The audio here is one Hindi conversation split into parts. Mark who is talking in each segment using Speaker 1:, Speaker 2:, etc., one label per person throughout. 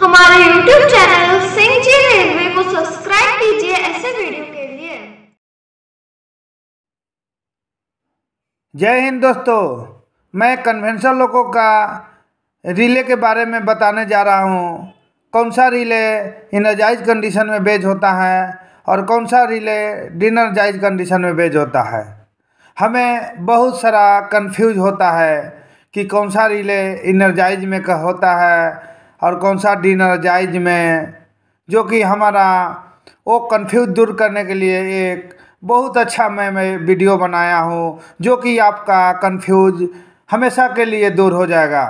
Speaker 1: हमारे YouTube channel Singh ji railway को सब्सक्राइब कीजिए ऐसे वीडियो के लिए जय हिंद दोस्तों मैं कन्वेंशन लोगों का रिले के बारे में बताने जा रहा हूँ कौन सा रिले इनर्जाइज कंडीशन में बेज होता है और कौन सा रिले डिनर्जाइज कंडीशन में बेज होता है हमें बहुत सारा कंफ्यूज होता है कि कौन सा रिले इनर्जाइज में होता है और कौन सा डिनरजाइज में जो कि हमारा वो कन्फ्यूज दूर करने के लिए एक बहुत अच्छा मैं मैं वीडियो बनाया हूँ जो कि आपका कन्फ्यूज हमेशा के लिए दूर हो जाएगा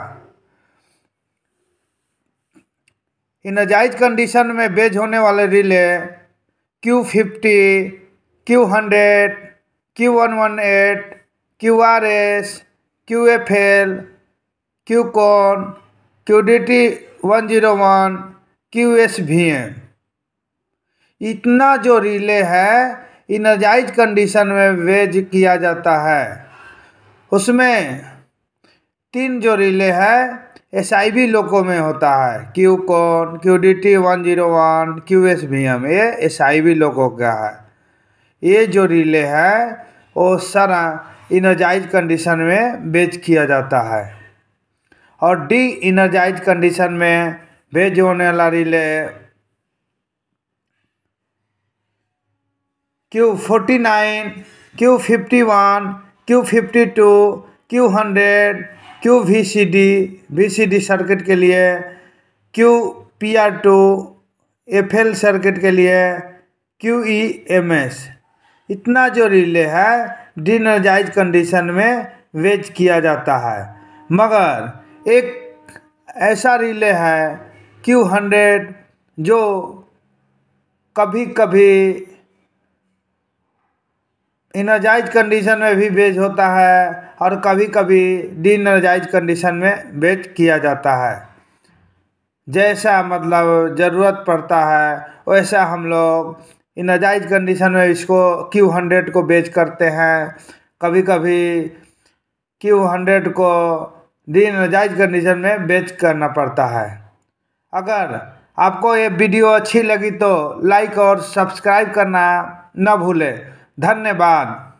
Speaker 1: इनजाइज कंडीशन में बेज होने वाले relay Q fifty Q hundred Q one one eight Q R S Q F L Q कौन T one zero one Q S V M इतना जो रिले है इनर्जाइज कंडीशन में वेज किया जाता है उसमें तीन जो रिले है एस आई बी लोको में होता है Q con Q D T one zero one Q S V M ये एस आई बी लोको का है ये जो रिले है वो सारा इनर्जाइज कंडीशन में बेच किया जाता है और डी इनर्जाइज कंडीशन में भेज होने वाला relay Q forty nine Q fifty one Q fifty two Q hundred Q V C D V C D circuit के लिए Q P R two F L circuit के लिए क्यू ई एम एस इतना जो रिले है डिनर्जाइज कंडीशन में वेज किया जाता है मगर एक ऐसा रिले है क्यू हंड्रेड जो कभी कभी इनर्जाइज कंडीशन में भी बेच होता है और कभी कभी डी इनर्जाइज कंडीशन में बेच किया जाता है जैसा मतलब ज़रूरत पड़ता है वैसा हम लोग इनर्जाइज कंडीशन में इसको क्यू हंड्रेड को बेच करते हैं कभी कभी क्यू हंड्रेड को नजायज कंडीशन में बेच करना पड़ता है अगर आपको ये वीडियो अच्छी लगी तो लाइक और सब्सक्राइब करना न भूलें धन्यवाद